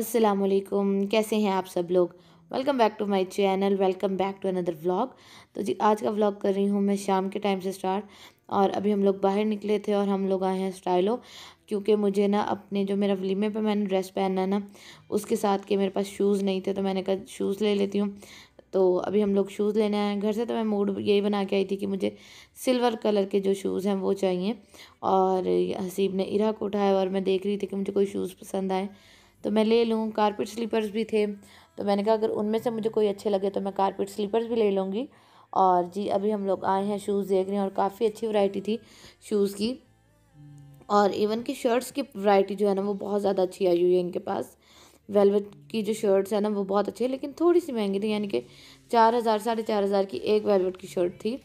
असलम कैसे हैं आप सब लोग welcome back to my channel welcome back to another vlog तो जी आज का व्लॉग कर रही हूँ मैं शाम के टाइम से स्टार्ट और अभी हम लोग बाहर निकले थे और हम लोग आए हैं स्टाइलो क्योंकि मुझे ना अपने जो मेरा वलीमे पे मैंने ड्रेस पहनना ना उसके साथ के मेरे पास शूज़ नहीं थे तो मैंने कहा शूज़ ले लेती हूँ तो अभी हम लोग शूज़ लेने आए हैं घर से तो मैं मूड यही बना के आई थी कि मुझे सिल्वर कलर के जो शूज़ हैं वो चाहिए और हसीब ने इरा को उठाया और मैं देख रही थी कि मुझे कोई शूज़ पसंद आए तो मैं ले लूँ कारपेट स्लीपर्स भी थे तो मैंने कहा अगर उनमें से मुझे कोई अच्छे लगे तो मैं कारपेट स्लीपर्स भी ले लूँगी और जी अभी हम लोग आए हैं शूज़ देख रहे हैं और काफ़ी अच्छी वैरायटी थी शूज़ की और इवन की शर्ट्स की वैरायटी जो है ना वो बहुत ज़्यादा अच्छी आई हुई है इनके पास वेलवेट की जो शर्ट्स है ना वो बहुत अच्छी है लेकिन थोड़ी सी महंगी थी यानी कि चार हज़ार साढ़े चार हज़ार की एक वेलवेट की शर्ट थी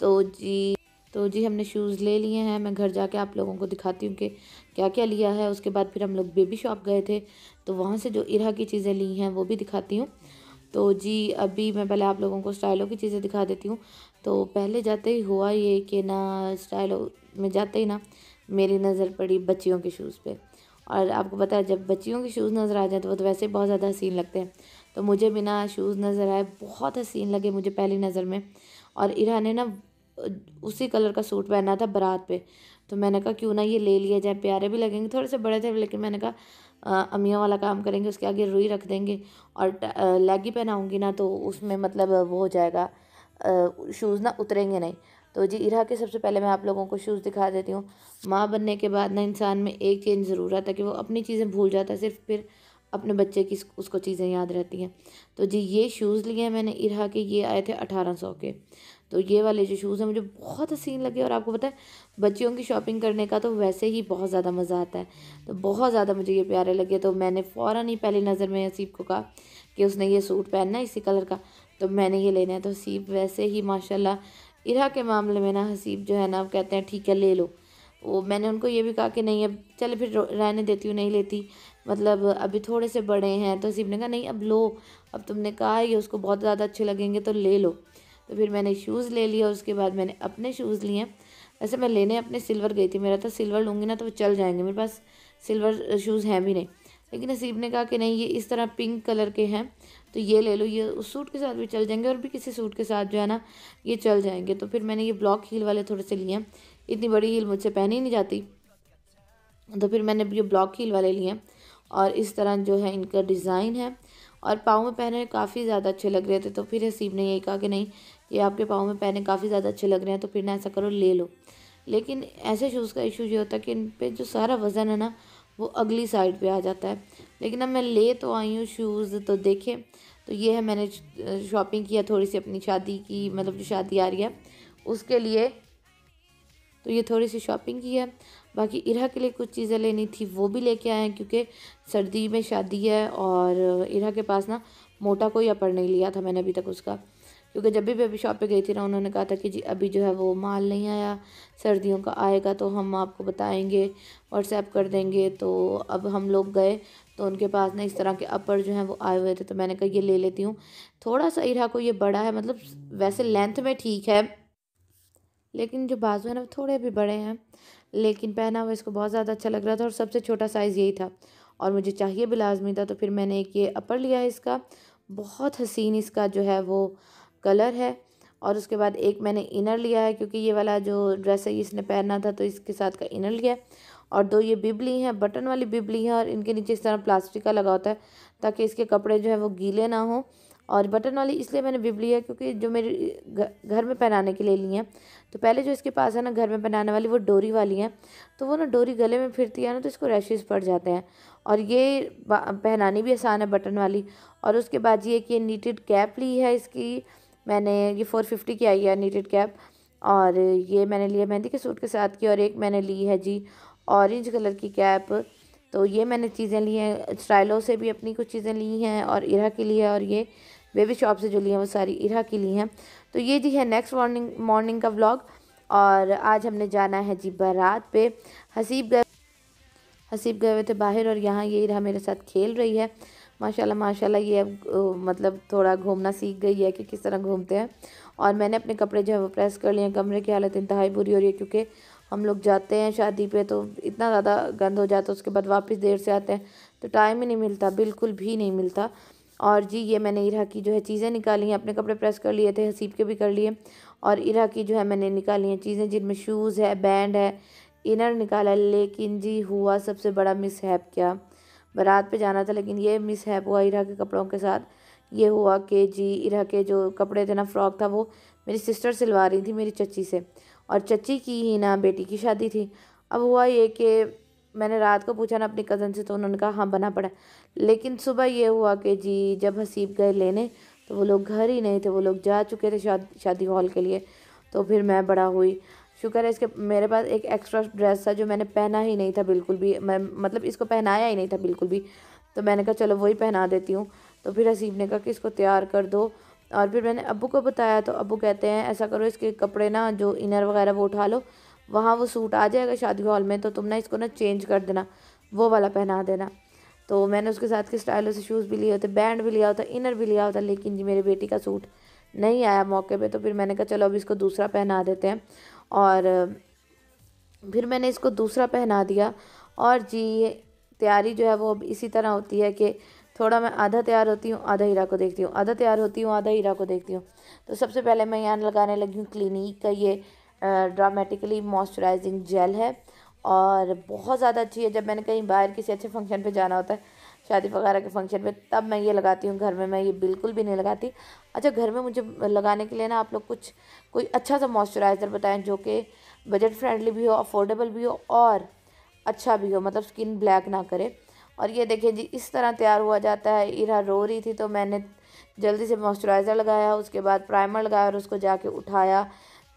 तो जी तो जी हमने शूज़ ले लिए हैं मैं घर जाके आप लोगों को दिखाती हूँ कि क्या क्या लिया है उसके बाद फिर हम लोग बेबी शॉप गए थे तो वहाँ से जो इरा की चीज़ें ली हैं वो भी दिखाती हूँ तो जी अभी मैं पहले आप लोगों को स्टाइलों की चीज़ें दिखा देती हूँ तो पहले जाते ही हुआ ये कि ना स्टाइलों में जाते ही ना मेरी नज़र पड़ी बच्चियों के शूज़ पर और आपको पता है जब बच्चियों के शूज़ नज़र आ जाए तो वो तो वैसे बहुत ज़्यादा हसीन लगते हैं तो मुझे बिना शूज़ नज़र आए बहुत हसीन लगे मुझे पहली नज़र में और इरा ने ना उसी कलर का सूट पहना था बारात पे तो मैंने कहा क्यों ना ये ले लिया जाए प्यारे भी लगेंगे थोड़े से बड़े थे लेकिन मैंने कहा अमिया वाला काम करेंगे उसके आगे रुई रख देंगे और लैगी पहनाऊँगी ना तो उसमें मतलब वो हो जाएगा शूज़ ना उतरेंगे नहीं तो जी इरा के सबसे पहले मैं आप लोगों को शूज़ दिखा देती हूँ माँ बनने के बाद ना इंसान में एक चेंज ज़रूर आता है कि वो अपनी चीज़ें भूल जाता है सिर्फ फिर अपने बच्चे की उसको चीज़ें याद रहती हैं तो जी ये शूज़ लिए मैंने इरा के ये आए थे अठारह सौ के तो ये वाले जो शूज़ हैं मुझे बहुत हसीन लगे और आपको पता है बच्चियों की शॉपिंग करने का तो वैसे ही बहुत ज़्यादा मज़ा आता है तो बहुत ज़्यादा मुझे ये प्यारे लगे तो मैंने फ़ौर ही पहली नज़र में हसीब को कहा कि उसने ये सूट पहनना है इसी कलर का तो मैंने ये लेना है तो हसीब वैसे ही माशाला इरा के मामले में ना हसीब जो है ना वो कहते हैं ठीक है ले लो वो मैंने उनको ये भी कहा कि नहीं अब चले फिर रहने देती हूँ नहीं लेती मतलब अभी थोड़े से बड़े हैं तो हसीब ने कहा नहीं अब लो अब तुमने कहा ये उसको बहुत ज़्यादा अच्छे लगेंगे तो ले लो तो फिर मैंने शूज़ ले लिया और उसके बाद मैंने अपने शूज़ लिए वैसे मैं लेने अपने सिल्वर गई थी मेरा था सिल्वर लूँगी ना तो वो चल जाएंगे मेरे पास सिल्वर शूज़ हैं भी नहीं लेकिन नसीब ने कहा कि नहीं ये इस तरह पिंक कलर के हैं तो ये ले लो ये उस सूट के साथ भी चल जाएंगे और भी किसी सूट के साथ जो है ना ये चल जाएंगे तो फिर मैंने ये ब्लॉक हील वाले थोड़े से लिए इतनी बड़ी हील मुझसे पहनी नहीं जाती तो फिर मैंने ये ब्लॉक हील वाले लिए और इस तरह जो है इनका डिज़ाइन है और पाँव में पहने काफ़ी ज़्यादा अच्छे लग रहे थे तो फिर हसीब ने यही कहा कि नहीं ये आपके पाँव में पहने काफ़ी ज़्यादा अच्छे लग रहे हैं तो फिर ना ऐसा करो ले लो लेकिन ऐसे शूज़ का इशू ये होता है कि इन पर जो सारा वज़न है ना वो अगली साइड पे आ जाता है लेकिन अब मैं ले तो आई हूँ शूज़ तो देखें तो ये है मैंने शॉपिंग किया थोड़ी सी अपनी शादी की मतलब जो शादी आ रही है उसके लिए तो ये थोड़ी सी शॉपिंग की है बाकी इरा के लिए कुछ चीज़ें लेनी थी वो भी लेके आए हैं क्योंकि सर्दी में शादी है और इरा के पास ना मोटा कोई अपर नहीं लिया था मैंने अभी तक उसका क्योंकि जब भी मैं अभी शॉप पे गई थी ना उन्होंने कहा था कि जी अभी जो है वो माल नहीं आया सर्दियों का आएगा तो हम आपको बताएंगे व्हाट्सएप कर देंगे तो अब हम लोग गए तो उनके पास ना इस तरह के अपर जो हैं वो आए हुए थे तो मैंने कहा ये ले लेती हूँ थोड़ा सा इरा को ये बड़ा है मतलब वैसे लेंथ में ठीक है लेकिन जो बाजू है ना थोड़े भी बड़े हैं लेकिन पहना हुआ इसको बहुत ज़्यादा अच्छा लग रहा था और सबसे छोटा साइज़ यही था और मुझे चाहिए भी लाजमी था तो फिर मैंने एक ये अपर लिया है इसका बहुत हसीन इसका जो है वो कलर है और उसके बाद एक मैंने इनर लिया है क्योंकि ये वाला जो ड्रेस है इसने पहनना था तो इसके साथ का इनर लिया और दो ये बिबली हैं बटन वाली बिबली हैं और इनके नीचे इस तरह प्लास्टिक का लगा होता है ताकि इसके कपड़े जो है वो गीले ना हों और बटन वाली इसलिए मैंने बिबली है क्योंकि जो मेरे घर में पहनाने के लिए ली हैं तो पहले जो इसके पास है ना घर में पहनाने वाली वो डोरी वाली हैं तो वो ना डोरी गले में फिरती है ना तो इसको रैशेज़ पड़ जाते हैं और ये पहनानी भी आसान है बटन वाली और उसके बाद ये कि नीटेड कैप ली है इसकी मैंने ये फ़ोर फिफ्टी की आई है नीटेड कैप और ये मैंने लिया मेहंदी के सूट के साथ की और एक मैंने ली है जी ऑरेंज कलर की कैप तो ये मैंने चीज़ें ली हैं स्टाइलों से भी अपनी कुछ चीज़ें ली हैं और इरा की ली है और ये बेबी शॉप से जो ली हैं वो सारी इरा की ली हैं तो ये जी है नेक्स्ट मॉर्निंग मॉर्निंग का व्लॉग और आज हमने जाना है जी बारात पे हसीब गए हसीब गए हुए थे बाहर और यहाँ ये इरा मेरे साथ खेल रही है माशाल्लाह माशाल्लाह ये अब मतलब थोड़ा घूमना सीख गई है कि किस तरह घूमते हैं और मैंने अपने कपड़े जो है वो प्रेस कर लिए कमरे की हालत इंतहाई बुरी हो रही है क्योंकि हम लोग जाते हैं शादी पे तो इतना ज़्यादा गंद हो जाता है उसके बाद वापस देर से आते हैं तो टाइम ही नहीं मिलता बिल्कुल भी नहीं मिलता और जी ये मैंने इरा की जो है चीज़ें निकाली हैं अपने कपड़े प्रेस कर लिए थे हसीब के भी कर लिए और इरा की जो है मैंने निकाली हैं चीज़ें जिनमें शूज़ है बैंड है इनर निकाला लेकिन जी हुआ सबसे बड़ा मिसहैप क्या बारात पे जाना था लेकिन ये मिस हैप हुआ इरा के कपड़ों के साथ ये हुआ कि जी इरा के जो कपड़े थे ना फ्रॉक था वो मेरी सिस्टर सिलवा रही थी मेरी चची से और चची की ही ना बेटी की शादी थी अब हुआ ये कि मैंने रात को पूछा ना अपनी कज़न से तो उन्होंने कहा हाँ बना पड़ा लेकिन सुबह ये हुआ कि जी जब हसीब गए लेने तो वो लोग घर ही नहीं थे वो लोग जा चुके थे शादी शादी हॉल के लिए तो फिर मैं बड़ा हुई शुक्र है इसके मेरे पास एक एक्स्ट्रा ड्रेस था जो मैंने पहना ही नहीं था बिल्कुल भी मैं मतलब इसको पहनाया ही नहीं था बिल्कुल भी तो मैंने कहा चलो वही पहना देती हूँ तो फिर हसीब ने कहा कि इसको तैयार कर दो और फिर मैंने अबू को बताया तो अबू कहते हैं ऐसा करो इसके कपड़े ना जो इनर वगैरह वो उठा लो वहाँ वो सूट आ जाएगा शादी हॉल में तो तुम ना इसको ना चेंज कर देना वो वाला पहना देना तो मैंने उसके साथ के स्टाइल से शूज़ भी लिए होते बैंड भी लिया होता इनर भी लिया होता लेकिन जी मेरी बेटी का सूट नहीं आया मौके पे तो फिर मैंने कहा चलो अब इसको दूसरा पहना देते हैं और फिर मैंने इसको दूसरा पहना दिया और जी ये तैयारी जो है वो अब इसी तरह होती है कि थोड़ा मैं आधा तैयार होती हूँ आधा हीरा को देखती हूँ आधा तैयार होती हूँ आधा हीरा को देखती हूँ तो सबसे पहले मैं यहाँ लगाने लगी हूँ क्लिनिक का ये ड्रामेटिकली मॉइस्चराइजिंग जेल है और बहुत ज़्यादा अच्छी है जब मैंने कहीं बाहर किसी अच्छे फंक्शन पे जाना होता है शादी वगैरह के फंक्शन में तब मैं ये लगाती हूँ घर में मैं ये बिल्कुल भी नहीं लगाती अच्छा घर में मुझे लगाने के लिए ना आप लोग कुछ कोई अच्छा सा मॉइस्चराइज़र बताएं जो कि बजट फ्रेंडली भी हो अफोर्डेबल भी हो और अच्छा भी हो मतलब स्किन ब्लैक ना करे और ये देखिए जी इस तरह तैयार हुआ जाता है इरा रो रही थी तो मैंने जल्दी से मॉइस्चराइज़र लगाया उसके बाद प्राइमर लगाया और उसको जाके उठाया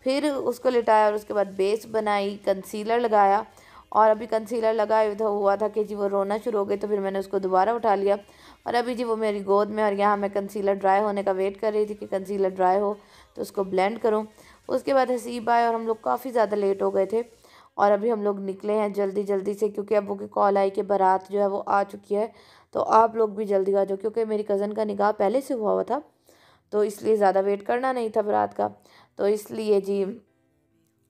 फिर उसको लिटाया और उसके बाद बेस बनाई कंसीलर लगाया और अभी कंसीलर लगाए हुआ हुआ था कि जी वो रोना शुरू हो गई तो फिर मैंने उसको दोबारा उठा लिया और अभी जी वो मेरी गोद में और यहाँ मैं कंसीलर ड्राई होने का वेट कर रही थी कि कंसीलर ड्राई हो तो उसको ब्लेंड करूँ उसके बाद हसीब आए और हम लोग काफ़ी ज़्यादा लेट हो गए थे और अभी हम लोग निकले हैं जल्दी जल्दी से क्योंकि अबू की कॉल आई कि बारात जो है वो आ चुकी है तो आप लोग भी जल्दी आ जाओ क्योंकि मेरी कज़न का निकाह पहले से हुआ हुआ था तो इसलिए ज़्यादा वेट करना नहीं था बारात का तो इसलिए जी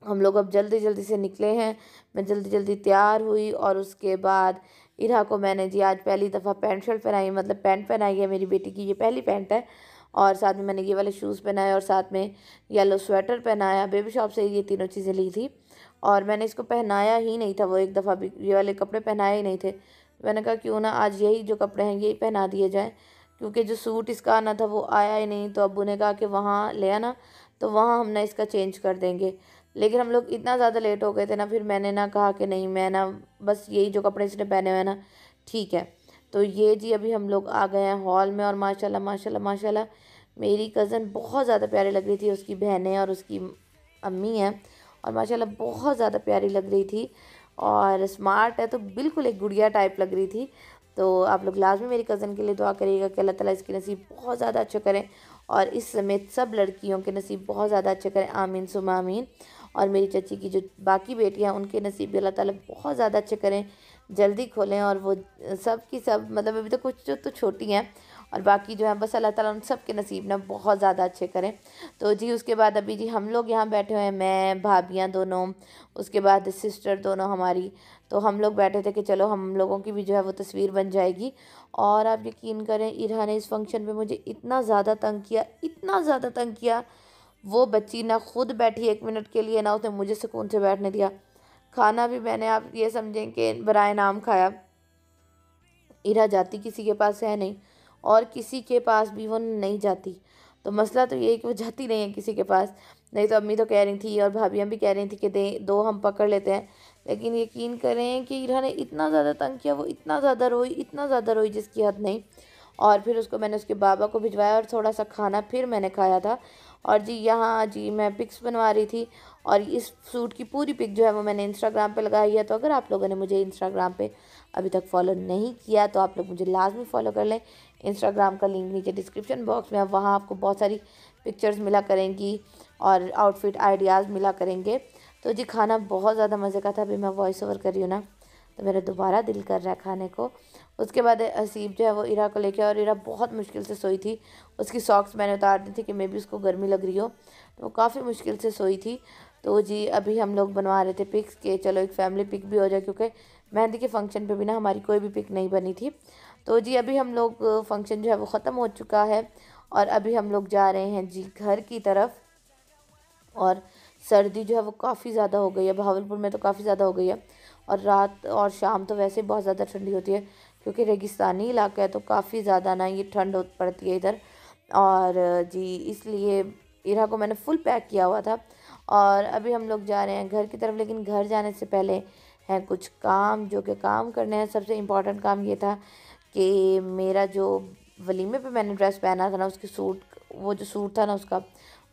हम लोग अब जल्दी जल्दी से निकले हैं मैं जल्दी जल्दी तैयार हुई और उसके बाद इरा को मैंने जी आज पहली दफ़ा पैंट शर्ट पहनाई मतलब पैंट पहनाई है मेरी बेटी की ये पहली पैंट है और साथ में मैंने ये वाले शूज़ पहनाए और साथ में येलो स्वेटर पहनाया बेबी शॉप से ये तीनों चीज़ें ली थी और मैंने इसको पहनाया ही नहीं था वो एक दफ़ा भी ये वाले कपड़े पहनाए ही नहीं थे मैंने कहा क्यों ना आज यही जो कपड़े हैं यही पहना दिए जाएँ क्योंकि जो सूट इसका आना था वो आया ही नहीं तो अबू ने कहा कि वहाँ ले आना तो वहाँ हम ना इसका चेंज कर देंगे लेकिन हम लोग इतना ज़्यादा लेट हो गए थे ना फिर मैंने ना कहा कि नहीं मैं ना बस यही जो कपड़े इसने पहने हुए ना ठीक है तो ये जी अभी हम लोग आ गए हैं हॉल में और माशाल्लाह माशाल्लाह माशाल्लाह मेरी कज़न बहुत ज़्यादा प्यारी लग रही थी उसकी बहनें और उसकी अम्मी हैं और माशाल्लाह बहुत ज़्यादा प्यारी लग रही थी और स्मार्ट है तो बिल्कुल एक गुड़िया टाइप लग रही थी तो आप लोग लाजमी मेरी कज़न के लिए दुआ करिएगा कि अल्लाह ताला इसकी नसीब बहुत ज़्यादा अच्छे करें और इस समेत सब लड़कियों के नसीब बहुत ज़्यादा अच्छे करें आमीन सुम आमीन और मेरी चाची की जो बाकी बेटियाँ उनके नसीब भी अल्लाह ताली बहुत ज़्यादा अच्छे करें जल्दी खोलें और वो सब की सब मतलब अभी तो कुछ तो छोटी हैं और बाकी जो है बस अल्लाह ताला उन सब के नसीब ना बहुत ज़्यादा अच्छे करें तो जी उसके बाद अभी जी हम लोग यहाँ बैठे हुए हैं मैं भाभियाँ दोनों उसके बाद सिस्टर दोनों हमारी तो हम लोग बैठे थे कि चलो हम लोगों की भी जो है वो तस्वीर बन जाएगी और आप यकीन करें इरहा ने इस फंक्शन पर मुझे इतना ज़्यादा तंग किया इतना ज़्यादा तंग किया वो बच्ची ना खुद बैठी एक मिनट के लिए ना उसने मुझे सुकून से बैठने दिया खाना भी मैंने आप ये समझें कि बरए नाम खाया इरा जाती किसी के पास है नहीं और किसी के पास भी वो नहीं जाती तो मसला तो ये है कि वो जाती नहीं है किसी के पास नहीं तो अम्मी तो कह रही थी और भाभी भी कह रही थी कि दे दो हम पकड़ लेते हैं लेकिन यकीन करें कि इरा ने इतना ज़्यादा तंग किया वो इतना ज़्यादा रोई इतना ज़्यादा रोई जिसकी हद नहीं और फिर उसको मैंने उसके बाबा को भिजवाया और थोड़ा सा खाना फिर मैंने खाया था और जी यहाँ जी मैं पिक्स बनवा रही थी और इस सूट की पूरी पिक जो है वो मैंने इंस्टाग्राम पे लगाई है तो अगर आप लोगों ने मुझे इंस्टाग्राम पे अभी तक फॉलो नहीं किया तो आप लोग मुझे लाजमी फ़ॉलो कर लें इंस्टाग्राम का लिंक नीचे डिस्क्रिप्शन बॉक्स में वहाँ आपको बहुत सारी पिक्चर्स मिला करेंगी और आउटफिट आइडियाज़ मिला करेंगे तो जी खाना बहुत ज़्यादा मज़े का था अभी मैं वॉइस ओवर कर रही हूँ ना तो मेरा दोबारा दिल कर रहा है खाने को उसके बाद असीब जो है वो इरा को लेके और इरा बहुत मुश्किल से सोई थी उसकी सॉक्स मैंने उतार दी थी कि मे भी उसको गर्मी लग रही हो तो वो काफ़ी मुश्किल से सोई थी तो जी अभी हम लोग बनवा रहे थे पिक्स के चलो एक फैमिली पिक भी हो जाए क्योंकि मेहंदी के फंक्शन पे भी ना हमारी कोई भी पिक नहीं बनी थी तो जी अभी हम लोग फंक्शन जो है वो ख़त्म हो चुका है और अभी हम लोग जा रहे हैं जी घर की तरफ और सर्दी जो है वो काफ़ी ज़्यादा हो गई है भावलपुर में तो काफ़ी ज़्यादा हो गई है और रात और शाम तो वैसे बहुत ज़्यादा ठंडी होती है क्योंकि रेगिस्तानी इलाका है तो काफ़ी ज़्यादा ना ये ठंड पड़ती है इधर और जी इसलिए इरा को मैंने फुल पैक किया हुआ था और अभी हम लोग जा रहे हैं घर की तरफ लेकिन घर जाने से पहले हैं कुछ काम जो कि काम करने हैं सबसे इम्पॉर्टेंट काम ये था कि मेरा जो वलीमे पे मैंने ड्रेस पहना था ना उसके सूट वो जो सूट था ना उसका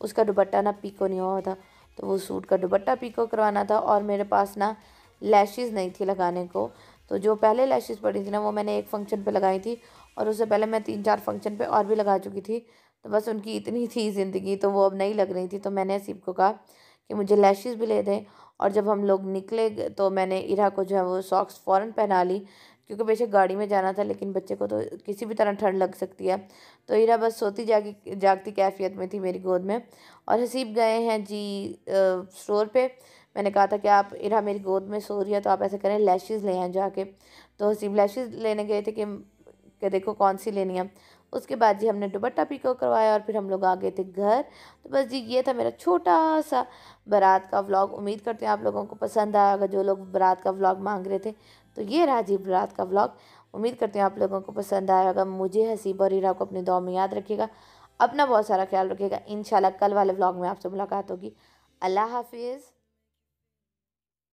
उसका दुबट्टा ना पीको नहीं हुआ था तो वो सूट का दुबट्टा पीको करवाना था और मेरे पास ना लैशेस नहीं थी लगाने को तो जो पहले लैशेस पड़ी थी ना वो मैंने एक फंक्शन पे लगाई थी और उससे पहले मैं तीन चार फंक्शन पे और भी लगा चुकी थी तो बस उनकी इतनी थी ज़िंदगी तो वो अब नहीं लग रही थी तो मैंने सीप को कहा कि मुझे लैशेज़ भी ले दें और जब हम लोग निकले तो मैंने इरा को जो है वो सॉक्स फ़ौरन पहना ली क्योंकि बेशक गाड़ी में जाना था लेकिन बच्चे को तो किसी भी तरह ठंड लग सकती है तो इरा बस सोती जागी जागती कैफियत में थी मेरी गोद में और हसीब गए हैं जी स्टोर पे मैंने कहा था कि आप इरा मेरी गोद में सो रही है तो आप ऐसे करें लैशेस ले आए जाके तो हसीम लैशेस लेने गए थे कि के देखो कौन सी लेनी है उसके बाद जी हमने दुपट्टा पिको करवाया और फिर हम लोग आ गए थे घर तो बस जी ये था मेरा छोटा सा बारात का व्लॉग उम्मीद करते हैं आप लोगों को पसंद आया होगा जो लोग बारात का व्लॉग मांग रहे थे तो ये रहा जी बारात का व्लॉग उम्मीद करते हैं आप लोगों को पसंद आया होगा मुझे हसीब और हीरा को अपने दौ में याद रखेगा अपना बहुत सारा ख्याल रखेगा इन कल वाले व्लॉग में आपसे मुलाकात होगी अल्लाह हाफिज़